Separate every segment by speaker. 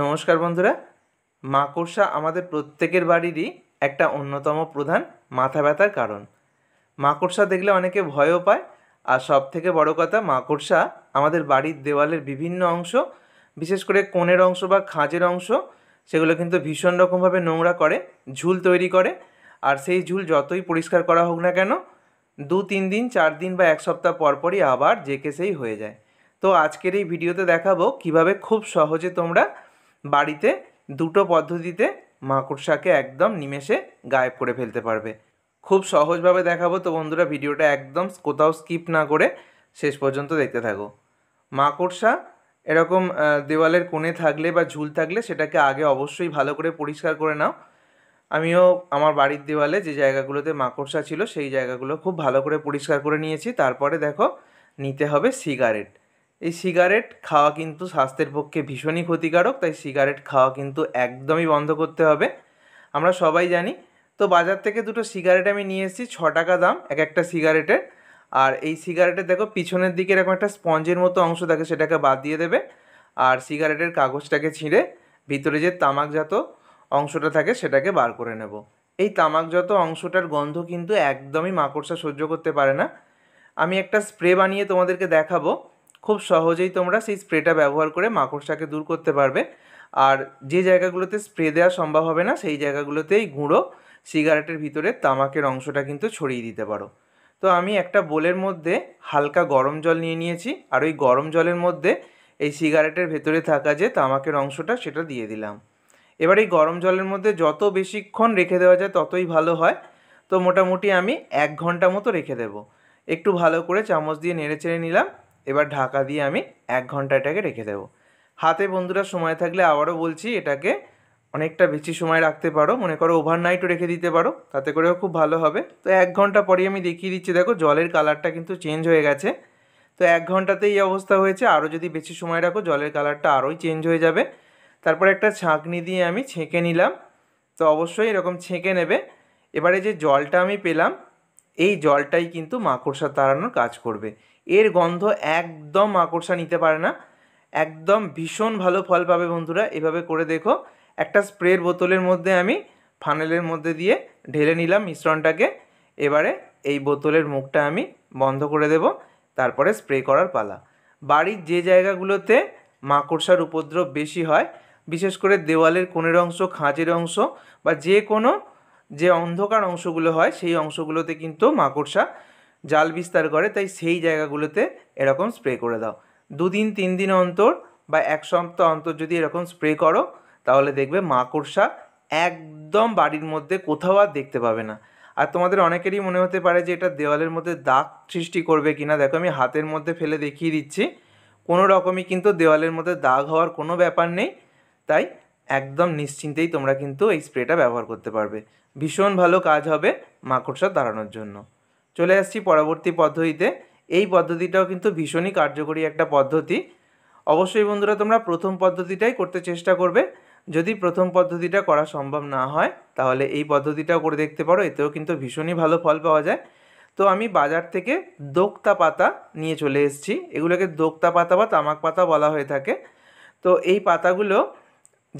Speaker 1: নমস্কার বন্ধুরা মাকড়সা আমাদের প্রত্যেকের বাড়িরই একটা অন্যতম প্রধান মাথা ব্যথার কারণ মাকড়সা দেখলে অনেকে ভয়ও পায় আর সব থেকে বড়ো কথা মাকড়সা আমাদের বাড়ির দেওয়ালের বিভিন্ন অংশ বিশেষ করে কোণের অংশ বা খাঁজের অংশ সেগুলো কিন্তু ভীষণ রকমভাবে নোংরা করে ঝুল তৈরি করে আর সেই ঝুল যতই পরিষ্কার করা হোক না কেন দু তিন দিন চার দিন বা এক সপ্তাহ পরপরই আবার যে কেসেই হয়ে যায় তো আজকের এই ভিডিওতে দেখাবো কিভাবে খুব সহজে তোমরা বাড়িতে দুটো পদ্ধতিতে মাকড়সাকে একদম নিমেষে গায়েব করে ফেলতে পারবে খুব সহজভাবে দেখাবো তো বন্ধুরা ভিডিওটা একদম কোথাও স্কিপ না করে শেষ পর্যন্ত দেখতে থাকো মাকড়সা এরকম দেওয়ালের কোণে থাকলে বা ঝুল থাকলে সেটাকে আগে অবশ্যই ভালো করে পরিষ্কার করে নাও আমিও আমার বাড়ির দেওয়ালে যে জায়গাগুলোতে মাকড়সা ছিল সেই জায়গাগুলো খুব ভালো করে পরিষ্কার করে নিয়েছি তারপরে দেখো নিতে হবে সিগারেট এই সিগারেট খাওয়া কিন্তু স্বাস্থ্যের পক্ষে ভীষণই ক্ষতিকারক তাই সিগারেট খাওয়া কিন্তু একদমই বন্ধ করতে হবে আমরা সবাই জানি তো বাজার থেকে দুটো সিগারেট আমি নিয়ে এসেছি ছ টাকা দাম এক একটা সিগারেটের আর এই সিগারেটের দেখো পিছনের দিকে এরকম একটা স্পঞ্জের মতো অংশ থাকে সেটাকে বাদ দিয়ে দেবে আর সিগারেটের কাগজটাকে ছিঁড়ে ভিতরে যে তামাকজাত অংশটা থাকে সেটাকে বার করে নেব এই তামাকজাত অংশটার গন্ধ কিন্তু একদমই মাকড়সা সহ্য করতে পারে না আমি একটা স্প্রে বানিয়ে তোমাদেরকে দেখাবো খুব সহজেই তোমরা সেই স্প্রেটা ব্যবহার করে মাকড়সাকে দূর করতে পারবে আর যে জায়গাগুলোতে স্প্রে দেওয়া সম্ভব হবে না সেই জায়গাগুলোতেই গুঁড়ো সিগারেটের ভিতরে তামাকের অংশটা কিন্তু ছড়িয়ে দিতে পারো তো আমি একটা বোলের মধ্যে হালকা গরম জল নিয়ে নিয়েছি আর ওই গরম জলের মধ্যে এই সিগারেটের ভেতরে থাকা যে তামাকের অংশটা সেটা দিয়ে দিলাম এবার এই গরম জলের মধ্যে যত বেশিক্ষণ রেখে দেওয়া যায় ততই ভালো হয় তো মোটামুটি আমি এক ঘন্টা মতো রেখে দেব একটু ভালো করে চামচ দিয়ে নেড়ে চেড়ে নিলাম এবার ঢাকা দিয়ে আমি এক ঘন্টা এটাকে রেখে দেবো হাতে বন্ধুরা সময় থাকলে আবারও বলছি এটাকে অনেকটা বেশি সময় রাখতে পারো মনে করো ওভারনাইটও রেখে দিতে পারো তাতে করেও খুব ভালো হবে তো এক ঘন্টা পরেই আমি দেখিয়ে দিচ্ছি দেখো জলের কালারটা কিন্তু চেঞ্জ হয়ে গেছে তো এক ঘন্টাতে এই অবস্থা হয়েছে আরও যদি বেশি সময় রাখো জলের কালারটা আরোই চেঞ্জ হয়ে যাবে তারপর একটা ছাঁকনি দিয়ে আমি ছেঁকে নিলাম তো অবশ্যই এরকম ছেঁকে নেবে এবারে যে জলটা আমি পেলাম এই জলটাই কিন্তু মাকড়সা তাড়ানোর কাজ করবে এর গন্ধ একদম আকর্ষা নিতে পারে না একদম ভীষণ ভালো ফল পাবে বন্ধুরা এভাবে করে দেখো একটা স্প্রের বোতলের মধ্যে আমি ফানেলের মধ্যে দিয়ে ঢেলে নিলাম মিশ্রণটাকে এবারে এই বোতলের মুখটা আমি বন্ধ করে দেব তারপরে স্প্রে করার পালা বাড়ির যে জায়গাগুলোতে মাকড়সার উপদ্রব বেশি হয় বিশেষ করে দেওয়ালের কোণের অংশ খাঁচের অংশ বা যে কোনো যে অন্ধকার অংশগুলো হয় সেই অংশগুলোতে কিন্তু মাকড়সা জাল বিস্তার করে তাই সেই জায়গাগুলোতে এরকম স্প্রে করে দাও দুদিন তিন দিন অন্তর বা এক সপ্তাহ অন্তর যদি এরকম স্প্রে করো তাহলে দেখবে মাকড়সা একদম বাড়ির মধ্যে কোথাও আর দেখতে পাবে না আর তোমাদের অনেকেরই মনে হতে পারে যে এটা দেওয়ালের মধ্যে দাগ সৃষ্টি করবে কিনা দেখো আমি হাতের মধ্যে ফেলে দেখিয়ে দিচ্ছি কোনো রকমই কিন্তু দেওয়ালের মধ্যে দাগ হওয়ার কোনো ব্যাপার নেই তাই একদম নিশ্চিন্তেই তোমরা কিন্তু এই স্প্রেটা ব্যবহার করতে পারবে ভীষণ ভালো কাজ হবে মাকড়সা দাঁড়ানোর জন্য চলে আসছি পরবর্তী পদ্ধতিতে এই পদ্ধতিটাও কিন্তু ভীষণই কার্যকরী একটা পদ্ধতি অবশ্যই বন্ধুরা তোমরা প্রথম পদ্ধতিটাই করতে চেষ্টা করবে যদি প্রথম পদ্ধতিটা করা সম্ভব না হয় তাহলে এই পদ্ধতিটাও করে দেখতে পারো এতেও কিন্তু ভীষণই ভালো ফল পাওয়া যায় তো আমি বাজার থেকে দোক্তা পাতা নিয়ে চলে এসেছি এগুলোকে দোক্তা পাতা বা তামাক পাতা বলা হয়ে থাকে তো এই পাতাগুলো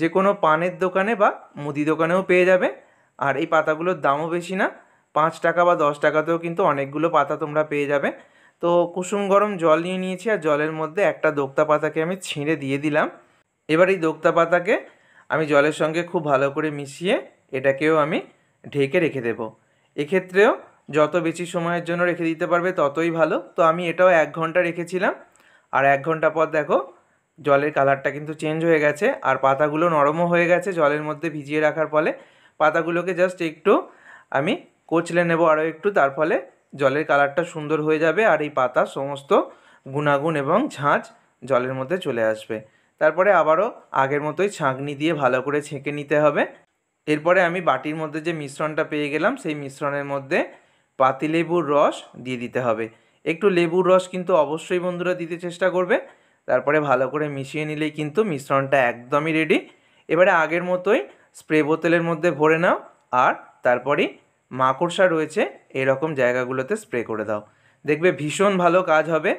Speaker 1: যে কোনো পানের দোকানে বা মুদি দোকানেও পেয়ে যাবে আর এই পাতাগুলোর দামও বেশি না পাঁচ টাকা বা দশ টাকাতেও কিন্তু অনেকগুলো পাতা তোমরা পেয়ে যাবে তো কুসুম গরম জল নিয়ে নিয়েছি আর জলের মধ্যে একটা দোক্তা পাতাকে আমি ছিঁড়ে দিয়ে দিলাম এবার এই দোক্তা পাতাকে আমি জলের সঙ্গে খুব ভালো করে মিশিয়ে এটাকেও আমি ঢেকে রেখে দেব এক্ষেত্রেও যত বেশি সময়ের জন্য রেখে দিতে পারবে ততই ভালো তো আমি এটাও এক ঘন্টা রেখেছিলাম আর এক ঘন্টা পর দেখো জলের কালারটা কিন্তু চেঞ্জ হয়ে গেছে আর পাতাগুলো নরমও হয়ে গেছে জলের মধ্যে ভিজিয়ে রাখার ফলে পাতাগুলোকে জাস্ট একটু আমি কচলে নেব আরও একটু তার ফলে জলের কালারটা সুন্দর হয়ে যাবে আর এই পাতা সমস্ত গুণাগুণ এবং ঝাঁঝ জলের মধ্যে চলে আসবে তারপরে আবারও আগের মতোই ছাঁকনি দিয়ে ভালো করে ছেঁকে নিতে হবে এরপরে আমি বাটির মধ্যে যে মিশ্রণটা পেয়ে গেলাম সেই মিশ্রণের মধ্যে পাতিলেবুর রস দিয়ে দিতে হবে একটু লেবুর রস কিন্তু অবশ্যই বন্ধুরা দিতে চেষ্টা করবে তারপরে ভালো করে মিশিয়ে নিলেই কিন্তু মিশ্রণটা একদমই রেডি এবারে আগের মতোই স্প্রে বোতলের মধ্যে ভরে নাও আর তারপরেই মাকড়সা রয়েছে এরকম জায়গাগুলোতে স্প্রে করে দাও দেখবে ভীষণ ভালো কাজ হবে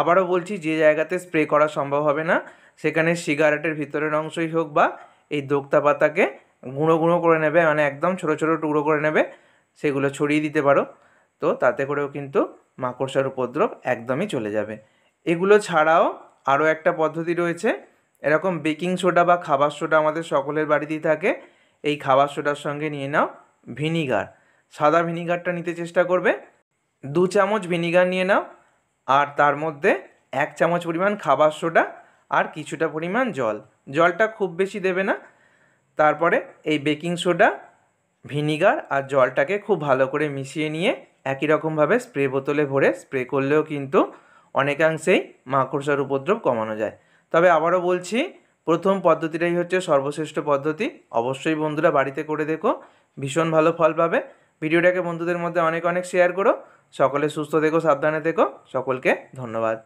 Speaker 1: আবারও বলছি যে জায়গাতে স্প্রে করা সম্ভব হবে না সেখানে সিগারেটের ভিতরের অংশই হোক বা এই দোক্তা পাতাকে গুঁড়ো গুঁড়ো করে নেবে মানে একদম ছোট ছোট টুকরো করে নেবে সেগুলো ছড়িয়ে দিতে পারো তো তাতে করেও কিন্তু মাকড়সার উপদ্রব একদমই চলে যাবে এগুলো ছাড়াও আরও একটা পদ্ধতি রয়েছে এরকম বেকিং সোডা বা খাবার সোডা আমাদের সকলের বাড়িতেই থাকে এই খাবার সোডার সঙ্গে নিয়ে নাও ভিনিগার সাদা ভিনিগারটা নিতে চেষ্টা করবে দু চামচ ভিনিগার নিয়ে নাও আর তার মধ্যে এক চামচ পরিমাণ খাবার সোডা আর কিছুটা পরিমাণ জল জলটা খুব বেশি দেবে না তারপরে এই বেকিং সোডা ভিনিগার আর জলটাকে খুব ভালো করে মিশিয়ে নিয়ে একই রকমভাবে স্প্রে বোতলে ভরে স্প্রে করলেও কিন্তু অনেকাংশেই মাকড়সার উপদ্রব কমানো যায় তবে আবারও বলছি প্রথম পদ্ধতিটাই হচ্ছে সর্বশ্রেষ্ঠ পদ্ধতি অবশ্যই বন্ধুরা বাড়িতে করে দেখো ভীষণ ভালো ফল পাবে ভিডিওটাকে বন্ধুদের মধ্যে অনেক অনেক শেয়ার করো সকলে সুস্থ থেকো সাবধানে থেকো সকলকে ধন্যবাদ